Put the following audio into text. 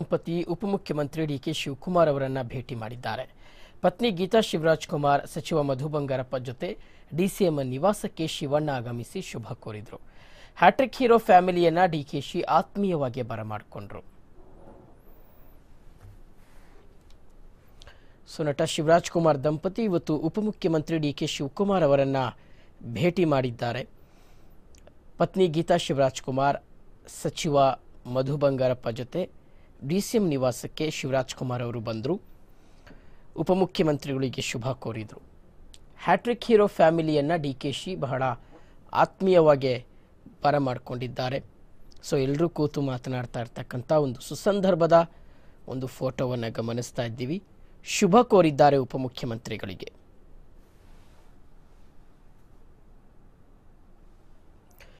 ದಂಪತಿ ಉಪಮುಖ್ಯಮಂತ್ರಿ ಡಿಕೆ ಶಿವಕುಮಾರ್ ಅವರನ್ನ ಭೇಟಿ ಮಾಡಿದ್ದಾರೆ ಪತ್ನಿ ಗೀತಾ ಶಿವರಾಜ್ ಕುಮಾರ್ ಸಚಿವ ಮಧು ಬಂಗಾರಪ್ಪ ಜೊತೆ ಡಿಸಿಎಂ ನಿವಾಸಕ್ಕೆ ಶಿವಣ್ಣ ಆಗಮಿಸಿ ಶುಭ ಕೋರಿದರು ಹ್ಯಾಟ್ರಿಕ್ ಹೀರೋ ಫ್ಯಾಮಿಲಿಯನ್ನ ಡಿಕೆಶಿ ಆತ್ಮೀಯವಾಗಿ ಬರಮಾಡಿಕೊಂಡ್ರು ಸೊ ನಟ ಶಿವರಾಜ್ ಕುಮಾರ್ ದಂಪತಿ ಇವತ್ತು ಉಪಮುಖ್ಯಮಂತ್ರಿ ಡಿಕೆ ಶಿವಕುಮಾರ್ ಅವರನ್ನ ಭೇಟಿ ಮಾಡಿದ್ದಾರೆ ಪತ್ನಿ ಗೀತಾ ಶಿವರಾಜ್ ಕುಮಾರ್ ಸಚಿವ ಮಧು ಬಂಗಾರಪ್ಪ ಜೊತೆ ಡಿ ಸಿ ಎಂ ನಿವಾಸಕ್ಕೆ ಶಿವರಾಜ್ಕುಮಾರ್ ಅವರು ಬಂದರು ಉಪಮುಖ್ಯಮಂತ್ರಿಗಳಿಗೆ ಶುಭ ಕೋರಿದರು ಹ್ಯಾಟ್ರಿಕ್ ಹೀರೋ ಫ್ಯಾಮಿಲಿಯನ್ನು ಡಿ ಕೆ ಶಿ ಬಹಳ ಆತ್ಮೀಯವಾಗಿ ಬರಮಾಡಿಕೊಂಡಿದ್ದಾರೆ ಸೊ ಎಲ್ಲರೂ ಕೂತು ಮಾತನಾಡ್ತಾ ಇರ್ತಕ್ಕಂಥ ಒಂದು ಸುಸಂದರ್ಭದ ಒಂದು ಫೋಟೋವನ್ನು ಗಮನಿಸ್ತಾ ಇದ್ದೀವಿ ಶುಭ ಕೋರಿದ್ದಾರೆ ಉಪಮುಖ್ಯಮಂತ್ರಿಗಳಿಗೆ